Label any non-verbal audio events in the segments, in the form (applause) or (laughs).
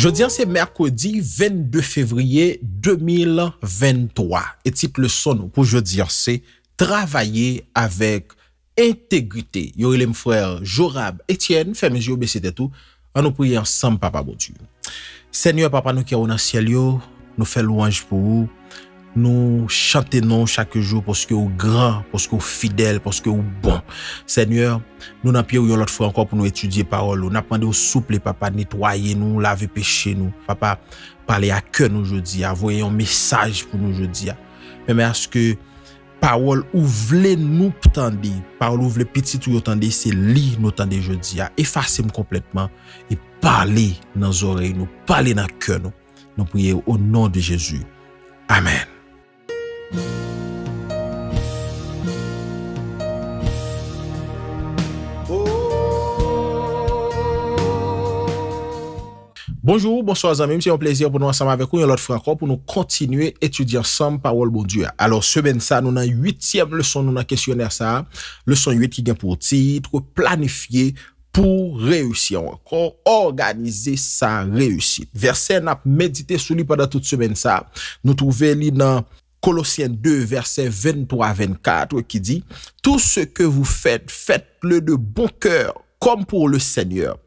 Je diyan se merkodi 22 fevriye 2023. Etit le son pou je diyan se Travaye avèk entegyte. Yori lem fwèr, Jorab, Etienne, Fèmèz yo, bè sè tè tou, an nou priyè ansam papa bò diyo. Sènyò papa nou kè ou nan sèl yo, nou fè louanj pou ou. Nou chante nou chakke jou poske ou gran, poske ou fidel, poske ou bon. Senyor, nou nan pye ou yon lot fwe ankon pou nou etudye parol nou. Na pande ou souple papa, nitwaye nou, lave peche nou. Papa, pale a ke nou jodi ya, voye yon mesaj pou nou jodi ya. Meme aske parol ou vle nou ptande, parol ou vle ptite ou yotande, se li nou tande jodi ya. E fase m kompletman, e pale nan zorey nou, pale nan ke nou, nou pye ou non de Jezu. Amen. Bonjour, bonsoir zami, msi yon plesir pou nou asama avekou Yon lot fran kon pou nou kontinue etudye ansam Parol bondu ya Alors semen sa nou nan yuityem leson nou nan kesyoner sa Leson yuit ki gen pou tit Kou planifiye pou reyousi Yon kon organize sa reyousi Versen ap medite sou li padan tout semen sa Nou touve li nan Colossiens 2, verset 23-24, qui dit, Tout ce que vous faites, faites-le de bon cœur, comme pour le Seigneur,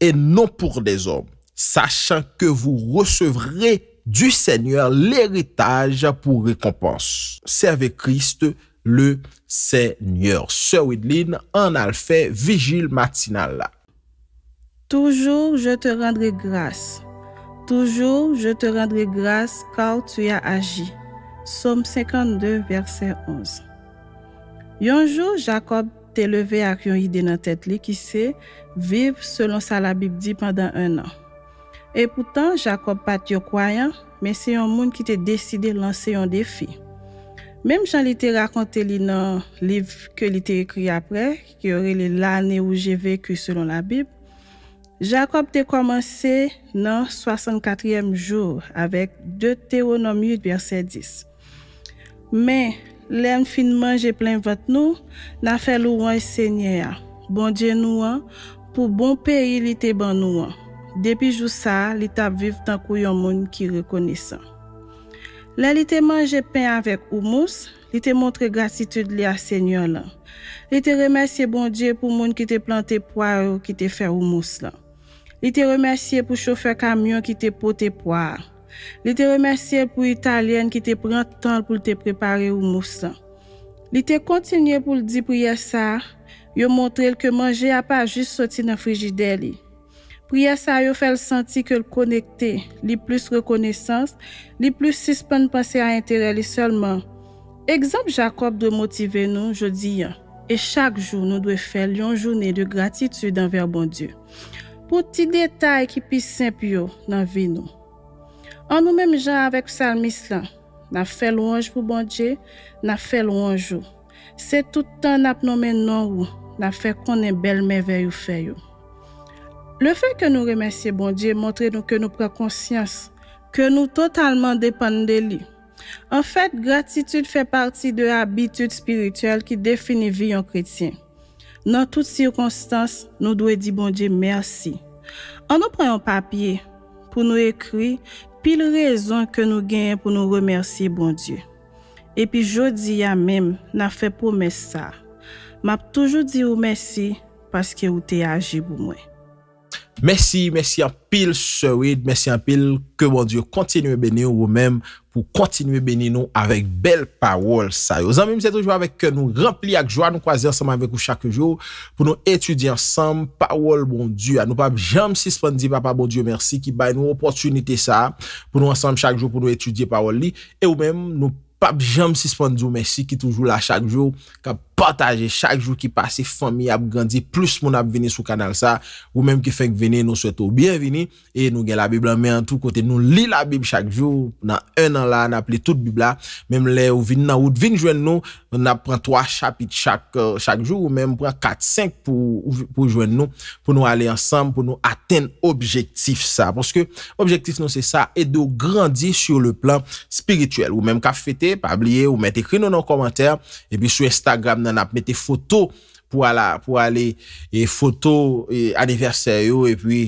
et non pour des hommes, sachant que vous recevrez du Seigneur l'héritage pour récompense. Servez Christ, le Seigneur. Sir Widlin en a vigile matinale. Toujours je te rendrai grâce. Toujours je te rendrai grâce car tu as agi. Somme 52 verset 11 Yonjou, Jakob te leve ak yon ide nan tet li ki se Viv selon sa la Bibdi pendant un an E poutan, Jakob pat yo kwayan Men se yon moun ki te deside lansen yon defi Mem jan li te rakonte li nan liv ke li te ekri apre Ki ori li lane ou je veku selon la Bib Jakob te komanse nan 64e jor Awek 2 Teonomi 8 verset 10 Men, len fin manje plen vat nou, la fel ou an e se nye a. Bon dje nou an, pou bon peyi li te ban nou an. Depi jou sa, li tap viv tan kou yon moun ki rekonesan. Len li te manje pen avèk oumous, li te montre gratitude li a se nye an lan. Li te remersye bon dje pou moun ki te plante poy ou ki te fè oumous lan. Li te remersye pou chofer kamyon ki te pote poy a. Li te remersye pou italyen ki te pran tan pou te prepare ou mousan. Li te kontinye pou li di priesa, yo montre l ke manje a pa jist soti nan frigide li. Priesa yo fel santi ke l konekte, li plus rekonesans, li plus sispan panse a entere li solman. Ekzamp Jakob de motive nou, jo di yan. E chak jou nou dwe fel yon jounen de gratitude anver bon Diyo. Pouti detay ki pis senp yo nan vi nou. An nou mèm jan avèk salmis lan, na fè louanj pou bon Dje, na fè louanj ou. Se toutan ap nou men nou ou, na fè konen bel men vey ou fey ou. Le fè ke nou remensye bon Dje, montre nou ke nou pre konsyans, ke nou totalman depan de li. An fèt, gratitud fè parti de abitud spirituel ki defini vi yon kretien. Nan tout sirkonsitans, nou dwe di bon Dje mersi. An nou pre yon papye, pou nou ekri, pi l rezon ke nou genye pou nou remersi bon Diyo. Epi jodi ya mem, na fe pou mes sa, map toujou di ou mersi paske ou te aji pou mwen. Mèsi, mèsi an pil sè wèd, mèsi an pil ke bon Diyo kontinuè bèni ou mèm pou kontinuè bèni nou avèk bel pawol sa yo. Zan mèm sè toujou avèk ke nou rempli ak jwa, nou kwa zè ansèm avèk ou chak jou pou nou etudi ansèm pawol bon Diyo. Nou pap jèm sè spèndi papa bon Diyo mèsi ki bay nou opotunite sa pou nou ansèm chak jou pou nou etudi pawol li. E ou mèm nou pap jèm sè spèndi ou mèsi ki toujou la chak jou kap pawol. partaje chak jou ki pase, fami ap grandi plus moun ap veni sou kanal sa ou mèm ki fèk veni nou sou eto ou bienveni, e nou gen la bib la mè an tout kote nou li la bib chak jou, nan un an la, nan ap li tout bib la, mèm lè ou vin nan ou, vin jwen nou, nan ap pran 3 chapit chak joun, ou mèm pran 4-5 pou jwen nou, pou nou ale ansam, pou nou aten objektif sa, poske objektif nou se sa, e do grandi sou le plan spirituel ou mèm ka fète, pa abliye, ou mèt ekri nou nan komantèr, e pi sou Instagram nan an ap mette foto pou alè e, foto aniversèyo e pwi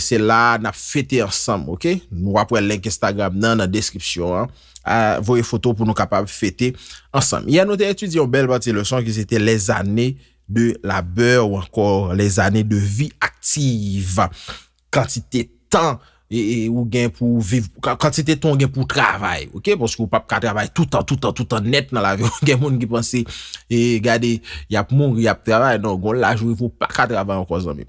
se la an ap fete ansam, ok? Mwa pou el link Instagram nan nan deskripsyon. Ah, Voye foto pou nou kapab fete ansam. Ya nou te etudyon bel batil le son ki se te les anè de labè ou ankor, les anè de vi aktive. Kantite tan! E, e ou gen pou viv, kante te ton gen pou travay, ok? Pwoske ou pap kwa travay toutan, toutan, toutan net nan la viw. (laughs) Gen moun ki pansi, e gade, yap moun, yap travay, nan goun laj wou pa kwa travay an kwa zanmim.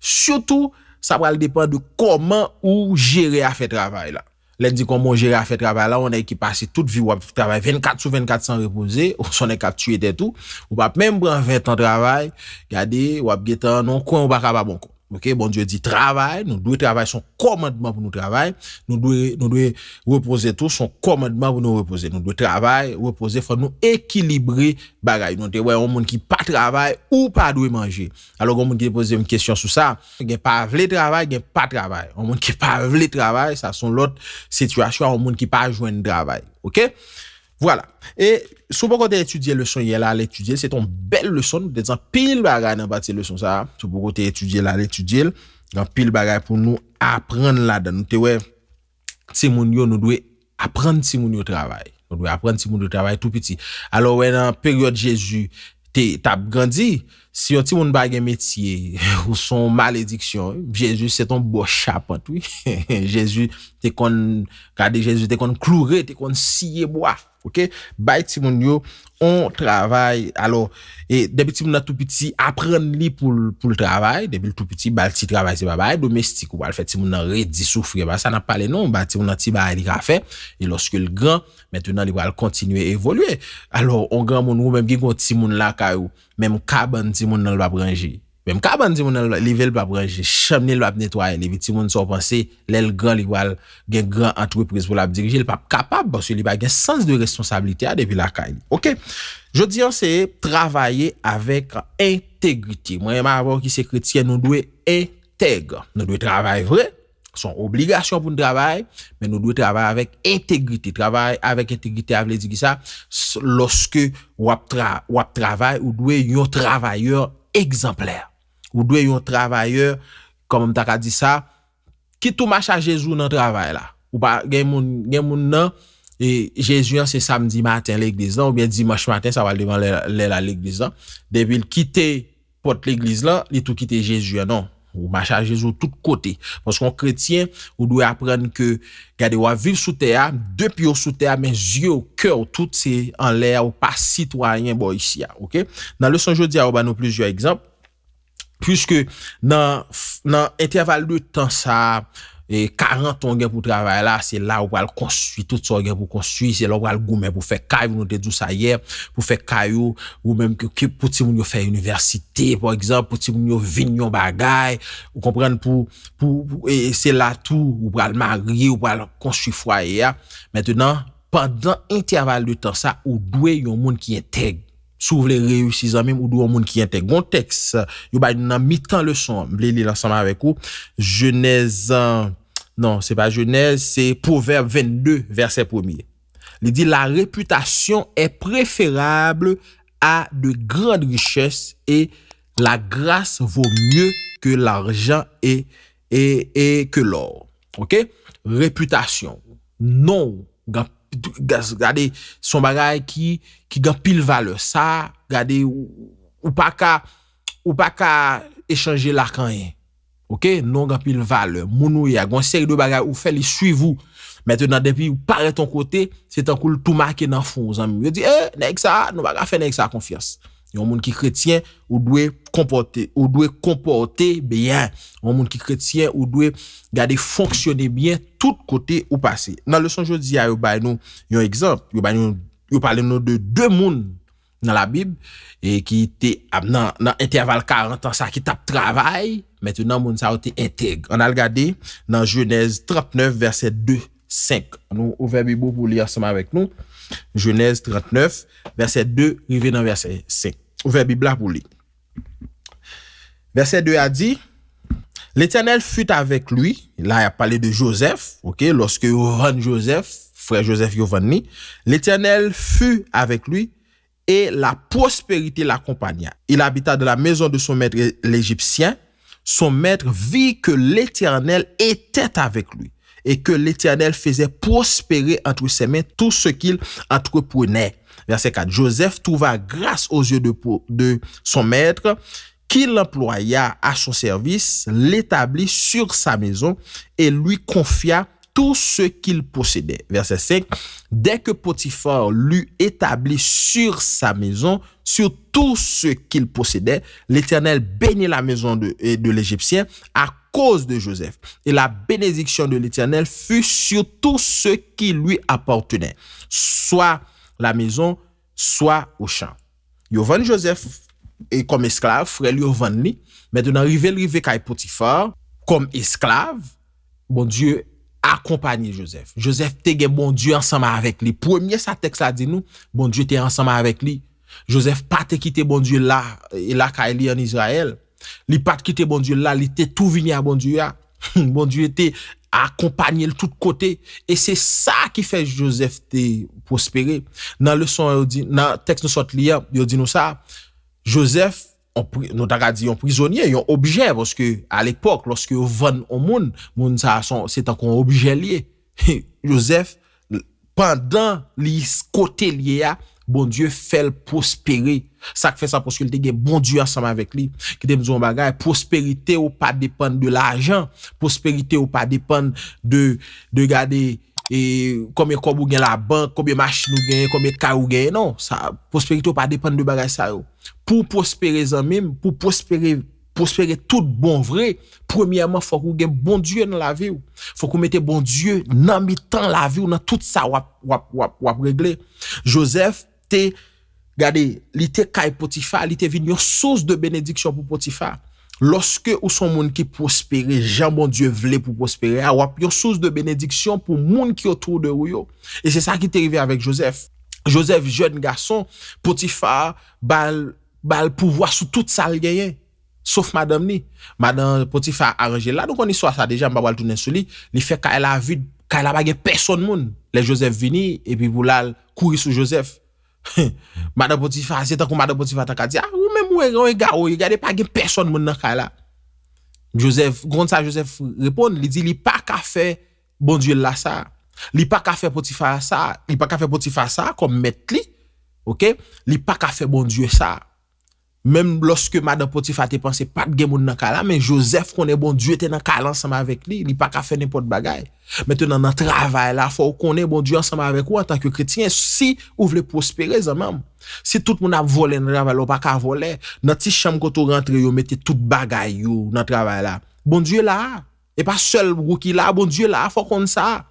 Soutou, sa pral depan de koman ou jere a fe travay la. Len di koman ou jere a fe travay la, ou nan ekipasi tout viw wap travay 24 sou 24 san repouze, ou son ekap tue detou. Ou pap menm bran 20 an travay, gade, wap getan, non kwen ou baka ba bonkou. Ok, bon Dieu dit travail, nous devons travailler son commandement pour nous travailler, nous devons, nous reposer tout son commandement pour nous reposer. Nous devons travailler, reposer, faut nous équilibrer bagaille. Nous devons un monde qui pas travaille ou pas doit manger. Alors, un monde qui pose une question sur ça, il n'y a pas de travail, il pas de travail. Un monde qui pas de travail, ça sont l'autre situation, un monde qui pas joindre travail. Ok? Vwala, e soubo kote etudye le son ye la al etudye, se ton bel le son, nou detan pil bagay nan ba te le son sa, soubo kote etudye la al etudye, nan pil bagay pou nou aprenn la dan. Nou te we, ti moun yo nou dwe aprenn ti moun yo travay, nou dwe aprenn ti moun yo travay tout piti. Alo we nan peryode Jezu, te tab grandi, si yo ti moun bagay metye ou son malediksyon, Jezu se ton bochapant, oui. (laughs) Jezu te kon, kade Jezu te kon kloure, te kon siye boaf. Ok, bay ti moun yo, on travay, alo, e debil ti moun nan tout piti apren li pou l travay, debil tout piti bal ti travay ti babay, domestik ou bal fè ti moun nan redisoufri, e ba sa nan pale nou, ba ti moun nan ti bay li rafè, e loske l gran, metwen nan li wal kontinue evolye, alo, o gran moun ou menm gen kon ti moun la kayou, menm kaban ti moun nan l babranji. Mem ka ban di moun an livel pa pranje, chanm ni l wap netwaye. Li veti moun sou panse, lèl gran li wal gen gran antwe prez pou l ap dirije. L pa kapab basi li ba gen sens de responsabilite a devye la kany. Ok, jodi an se ye, travaye avek entegrite. Mwenye ma avon ki se kritike nou dwe entegre. Nou dwe travaye vre, son obligasyon pou nou travaye, men nou dwe travaye avek entegrite. Travaye avek entegrite avle di ki sa, loske wap travaye ou dwe yon travayeur eksempleyre. ou dwe yon travayor, kom mta ka di sa, kitou mach a Jezou nan travay la. Ou pa gen moun nan, e Jezou yon se samdi matin l'Eglise la, ou bien dimanche matin, sa wale devan lè la l'Eglise la. Debi l'kite pot l'Eglise la, li tout kite Jezou ya nan. Non. Ou mach a Jezou tout kote. Pons kon kretien, ou dwe apren ke, gade waviv sou teya, depi waviv sou teya, men zye ou kèw, tout se an lè ya, ou pa sitwayen bo yish ya. Nan lè son jodi a, ou ba nou pliz yo ekzamp, Piske nan interval de tan sa, karan ton gen pou travay la, se la ou pral konswi, tout son gen pou konswi, se la ou pral goumen pou fek kayo, pou fek kayo, pou ti moun yo fek universite, pou ti moun yo vin yon bagay, ou kompren pou ese la tou, ou pral marye, ou pral konswi fwaye ya. Metenan, pandan interval de tan sa, ou dwe yon moun ki entegre. Sou vle reyousizan mèm ou dou an moun ki entèk. Gon teks. Yo bay nan mitan le son. Bli li lansanman avèk ou. Genèz. Non, se pa genèz. Se pou verbe 22, versè premier. Li di la reputasyon è preferable a de grande richès. Et la grasse vò mieux que l'argent et que l'or. Ok? Reputasyon. Non. Gan. gade son bagay ki ki gampil vale, sa gade ou pa ka ou pa ka echanje lakanyen ok, nou gampil vale mounou ya, gonser de bagay ou fel li sui vou, mette nan depi ou pare ton kote, se tan koul tou maki nan fon ou zanmi, yo di, e, nek sa nou bagay fe nek sa konfians Yon moun ki kretien ou dwe kompote, ou dwe kompote beyan. Yon moun ki kretien ou dwe gade fonksyone byan tout kote ou pase. Nan le son jodi a yo bay nou, yon ekzamp, yo bay nou, yo pale nou de de moun nan la bib, e ki te ap nan interval 40 ansa ki tap travay, mette nan moun sa ou te enteg. An al gade nan jonez 39 verset 2, 5. An nou ouve bibou pou li asema vek nou, jonez 39 verset 2, rive nan verset 5. ouvert pour Verset 2 a dit, l'Éternel fut avec lui. Là, il a parlé de Joseph, ok? Lorsque Joseph, frère Joseph Yovanni, l'Éternel fut avec lui et la prospérité l'accompagna. Il habita de la maison de son maître l'Égyptien. Son maître vit que l'Éternel était avec lui et que l'Éternel faisait prospérer entre ses mains tout ce qu'il entreprenait verset 4, Joseph trouva grâce aux yeux de, son maître qu'il l'employa à son service, l'établit sur sa maison et lui confia tout ce qu'il possédait. Verset 5. Dès que Potiphar l'eut établi sur sa maison, sur tout ce qu'il possédait, l'Éternel bénit la maison de, de l'Égyptien à cause de Joseph. Et la bénédiction de l'Éternel fut sur tout ce qui lui appartenait, soit la mezon, swa ou chan. Yovani Joseph, e kom esklav, frel Yovani, men de nan rive l rive ka e potifar, kom esklav, bon Diyo akompani Joseph. Joseph tege bon Diyo ansama avek li. Premier sa tek sa di nou, bon Diyo te ansama avek li. Joseph pate kite bon Diyo la, e la ka e li an Israel. Li pate kite bon Diyo la, li te tou vini a bon Diyo ya. Ah. (laughs) Bon Diyo te... akompanyel tout kote, e se sa ki fe Joseph te prospere. Nan le son yo di, nan tekst nou sot li ya, yo di nou sa, Joseph, nou ta gadi, yon prizonye, yon obje, woske al epok, woske yon ven o moun, moun sa se tankon obje liye. Joseph, pandan li kote liye ya, Bon Diyo, fèl prospere. Sak fèl sa prospere, gen bon Diyo ansama vek li. Kite mzoun bagay, prospere ou pa depan de l'ajan, prospere ou pa depan de de gade, e kome koubou gen la bank, kome machinou gen, kome kaou gen, non. Prospere ou pa depan de bagay sa yo. Pou prospere zan mim, pou prospere prospere tout bon vre, premiyaman fòk ou gen bon Diyo nan la viw. Fòk ou mette bon Diyo nan mi tan la viw nan tout sa wap wap regle. Joseph li te, gade, li te kay Potifa, li te vin yon sous de benediksyon pou Potifa. Lorske ou son moun ki prospere, jan moun Diyo vle pou prospere, yon sous de benediksyon pou moun ki otrou de ou yo. E se sa ki te rive avèk Joseph. Joseph, joun gason, Potifa, bal pouvoa sou tout sal genyen. Sof madame ni. Madame Potifa a reje la, nou kon niso a sa dejan, mabal tou nensou li, li fe ka el avid, ka el avage person moun. Le Joseph vini, epi pou lal kouri sou Joseph. (laughs) Mada potifa, zetan kon mada potifa ta katia ah, Ou menmou e ga ou, e gade pagin Person moun nan ka la Joseph, konta Joseph repon Li di li pa ka fe bondye la sa Li pa ka fe potifa sa Li pa ka fe potifa sa, kon met li Ok, li pa ka fe bondye sa Mem loske madan poti fate panse pat gen moun nan kala, men Josef konen bon Diyo te nan kala ansama vek li, li pa ka fene pot bagay. Mwen te nan nan travay la, fò konen bon Diyo ansama vek ou an tanke kretien, si ou vle prospere zanman. Si tout moun avole nan ravay lo, pa ka avole, nan ti chanm koto rentre yo, mwen te tout bagay yo nan travay la. Bon Diyo la, e pa sol wou ki la, bon Diyo la, fò konen sa a.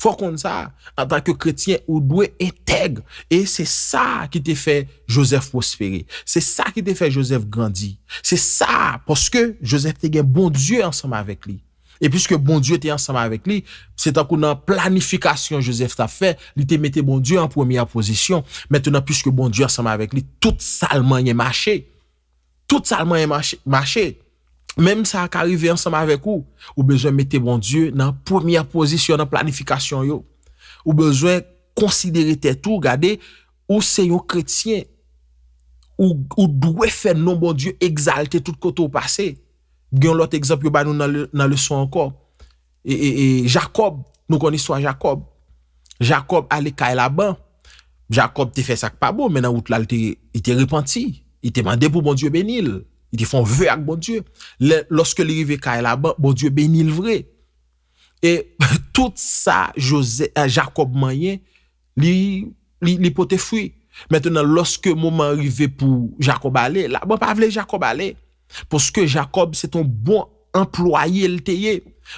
Fokon sa, an tanke kretien ou dwe et teg. E se sa ki te fe Joseph prospere. Se sa ki te fe Joseph grandi. Se sa, poske Joseph te gen bon dieu ansama vek li. E pwiske bon dieu te ansama vek li, se tanke ou nan planifikasyon Joseph ta fe, li te mette bon dieu an pwemi aposisyon. Mettenan pwiske bon dieu ansama vek li, tout salmanye mache. Tout salmanye mache. Mem sa ak arrive ansama avek ou, ou bezwen mette bon Diyo nan premya pozisyon nan planifikasyon yo. Ou bezwen konsidere te tou, gade, ou se yon kretien. Ou dwe fen non bon Diyo exalte tout koto ou pase. Gyon lot ekzamp yo ba nou nan leson anko. E, e, e Jakob, nou koni sou a Jakob. Jakob ale ka el aban. Jakob te fe sak pa bo, mena out la ite repenti. Ite mande pou bon Diyo benil. Y te fon ve ak bon Diyo. Lorske li rive kaya la ban, bon Diyo benil vre. Et (laughs) tout sa euh, Jacob mayen, li pote fwi. Mètè nan, loske mouman rive pou Jacob ale, la ban pa vle Jacob ale. Pouske Jacob, se ton bon employe lte ye.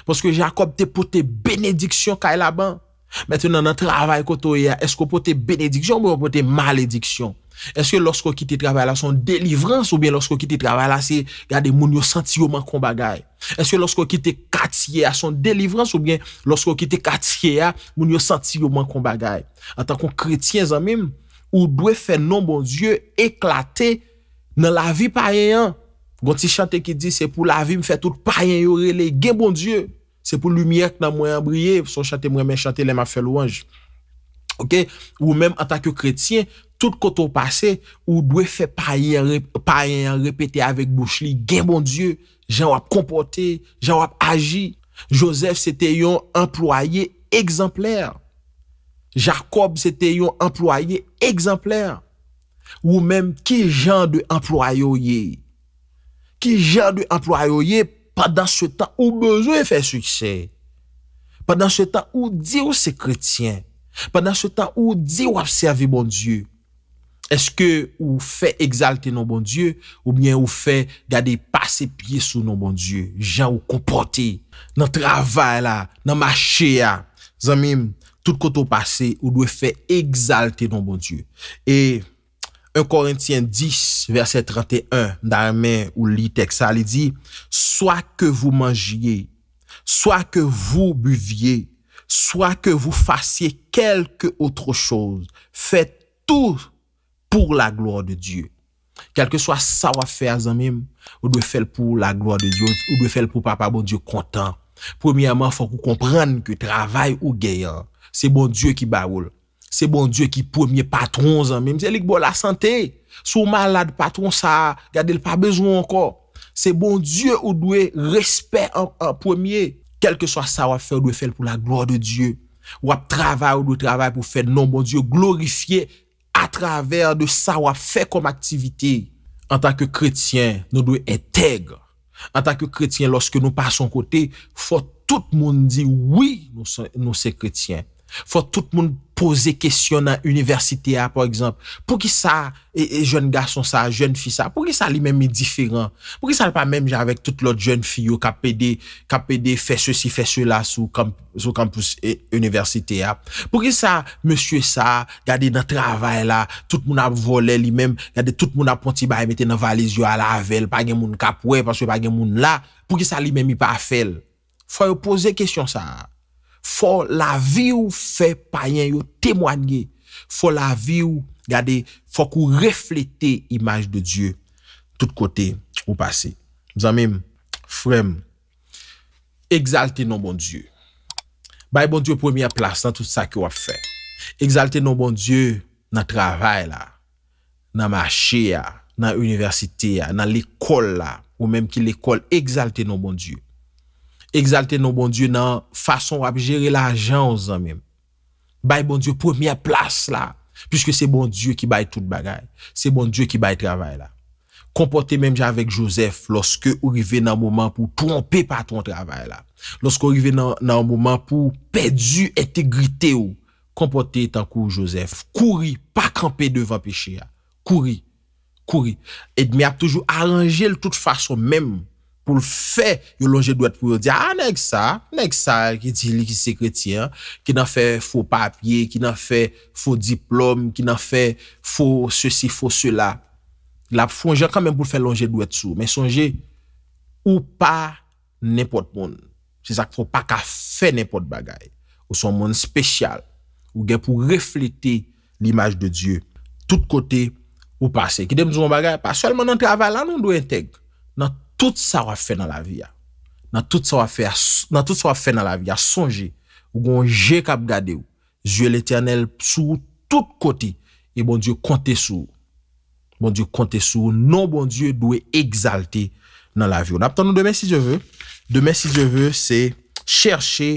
Pouske Jacob te pote benediksyon kaya la ban. Mètè nan, nan travay koto ye, esko pote benediksyon, mwen pote malediksyon. Eske losko ki te travala son delivrans ou bien losko ki te travala se yade moun yo santi yo man kon bagay? Eske losko ki te katiye a son delivrans ou bien losko ki te katiye a moun yo santi yo man kon bagay? An tan kon kretien zanmim, ou dwe fe non bon Diyo eklate nan la vi pa yen an? Gon ti chante ki di se pou la vi mfe tout pa yen yo rele gen bon Diyo. Se pou lumyek nan mwen an brye, son chante mwen men chante lè ma fe louange. Ou men an tan kon kretien... tout koto pase ou dwe fe payen repete avik bouchli gen bon Diyo, jan wap kompote, jan wap aji. Josef se te yon employe egzempler. Jakob se te yon employe egzempler. Ou menm ki jan de employe ou ye. Ki jan de employe ou ye padan se tan ou bezo e fe sukse. Padan se tan ou di ou se kretien. Padan se tan ou di ou ap serve bon Diyo. Eske ou fe exalte non bon die ou bien ou fe gade pase pie sou non bon die. Jan ou komprote nan travay la, nan mache ya. Zanmim, tout koto pase ou dwe fe exalte non bon die. E, ankor entyen 10 verse 31 nan men ou li teksa li di, Soa ke vou manjye, soa ke vou buvye, soa ke vou fasye kelke otro chose, Fet tou... pou la gloa de Diyo. Kelke swa sa wap fè a zanmim, ou dwe fè l pou la gloa de Diyo, ou dwe fè l pou papa bon Diyo kontan. Premiyaman, fòk ou kompran ke travay ou geyan. Se bon Diyo ki ba oul. Se bon Diyo ki premier patron zanmim. Se lik bo la santè. Sou malade patron sa, gade l pa bejou ankon. Se bon Diyo ou dwe respè an premier. Kelke swa sa wap fè ou dwe fè l pou la gloa de Diyo. Ou ap travay ou dwe travay pou fè nan bon Diyo glorifiye a travèr de sa wap fè kom aktivite, an tak kè kretien nou dwe entèg, an tak kè kretien lòske nou pa son kote, fò tout moun di wè nou se kretien, Fwa tout moun pose kestyon nan universite a, pou ekzamp, pou ki sa e jwen gason sa, jwen fi sa, pou ki sa li men mi diferan, pou ki sa li pa menm jen avèk tout l'ot jwen fi yo kapede, kapede, fè sè si, fè sè la sou kampus universite a, pou ki sa monsye sa, gade nan travay la, tout moun ap vole li menm, gade tout moun ap ponte ba emete nan valiz yo ala avèl, pa gen moun kapwe, pa sou pa gen moun la, pou ki sa li men mi pa afèl. Fwa yo pose kestyon sa a. Fò la vi ou fè payen yo temwanyen Fò la vi ou gade, fò kou reflete imaj de Diyo Tout kote ou pase Mzame, frem Exalte non bon Diyo Baye bon Diyo premye plas nan tout sa ki wap fè Exalte non bon Diyo nan travay la Nan mache ya, nan universite ya, nan lekol la Ou menm ki lekol, exalte non bon Diyo Exalte nou bon die nan fason ap jere la jan zan men. Baye bon die premye plas la. Piske se bon die ki baye tout bagay. Se bon die ki baye travay la. Komporte menm javek Josef loske ou rive nan mouman pou trompe pa ton travay la. Loske ou rive nan mouman pou pedu ete grite ou. Komporte tankou Josef. Kouri, pa krampi devan peche ya. Kouri, kouri. Et mi ap toujou aranje l tout fason menm. pou l'fè yon lonje dwet pou yon di, a, ah, nèk sa, nèk sa, ki di li ki se kretien, ki nan fè fò papye, ki nan fè fò diplom, ki nan fè fò sèsi, fò sèla. La fònje kanmen pou l'fè lonje dwet sou, men sonje ou pa nèpot moun. Se sak fò pa ka fè nèpot bagay. Ou son moun spèchal, ou gen pou reflete l'imaj de Diyo, tout kote ou pase. Ki dem sou moun bagay, paswèlman nan te aval anon dwe entèk. Nan te aval anon dwe entèk. Tout sa wap fe nan la vi ya. Nan tout sa wap fe nan la vi ya. Sonje. Ou gon je kap gade ou. Zye l'Eternel sou tout koti. E bon Diyo konte sou. Bon Diyo konte sou. Non bon Diyo dwe exalte nan la vi ou. Nap tan nou demen si je ve. Demen si je ve se chershe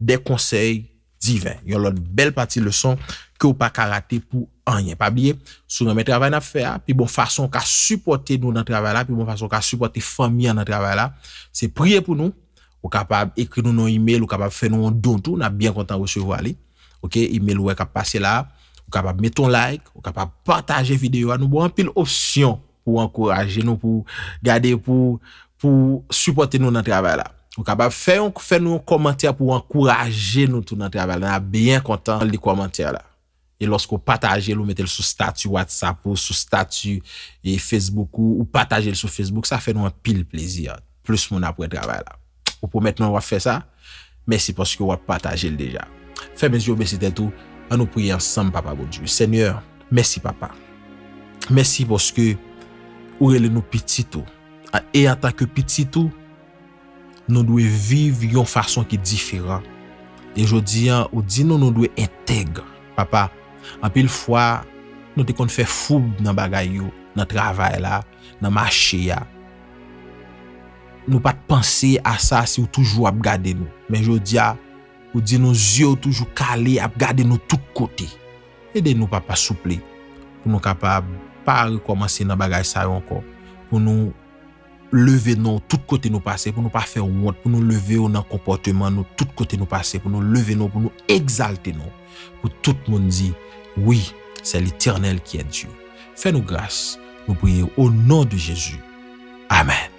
de konsey divin. Yon lode bel pati le son. ke bon, bon, ou pa karate pou anyen. Pa biye, sou nan men travè nan fè a, pi bon fason ka supporte nou nan travè la, pi bon fason ka supporte fami an nan travè la, se priye pou nou, ou kapab ekri nou nou email, ou kapab fè nou don tou, nan bien kontan wè se wali. Ok, email wè kap pase la, ou kapab met ton like, ou kapab partaje videyo a, nou bo an pil opsyon pou ankoraje nou, pou gade pou supporte nou nan travè la. Ou kapab fè nou komantè pou ankoraje nou tou nan travè la, nan bien kontan lè di komantè la. E losk ou pataje l ou mette l sou statu, WhatsApp ou sou statu, e Facebook ou, ou pataje l sou Facebook, sa fè nou an pil plezi, plus moun apre trabay la. Ou pou mèt nou an wap fè sa, mèsi poske ou wap pataje l deja. Fè mèzi yo mèsi tètou, an nou priye ansam papa Boudjou. Sènyor, mèsi papa. Mèsi poske, ou re le nou piti tou. A e an tak ke piti tou, nou dwe vive yon fason ki diferan. E jodi an, ou di nou nou dwe entegre. Papa, Anpil fwa, nou te kon fè foub nan bagay yo, nan travay la, nan mache ya. Nou pa te panse a sa se ou toujou ap gade nou. Men joudia, ou di nou ziyou toujou kale ap gade nou tout kote. Ede nou pa pa souple. Pou nou kapab pa rekomansi nan bagay sa yon kon. Pou nou leve nou tout kote nou pase. Pou nou pa fè wot. Pou nou leve ou nan komporteman nou tout kote nou pase. Pou nou leve nou, pou nou exalte nou. Pou tout moun di. Oui, c'est l'Éternel qui est Dieu. Fais-nous grâce. Nous prions au nom de Jésus. Amen.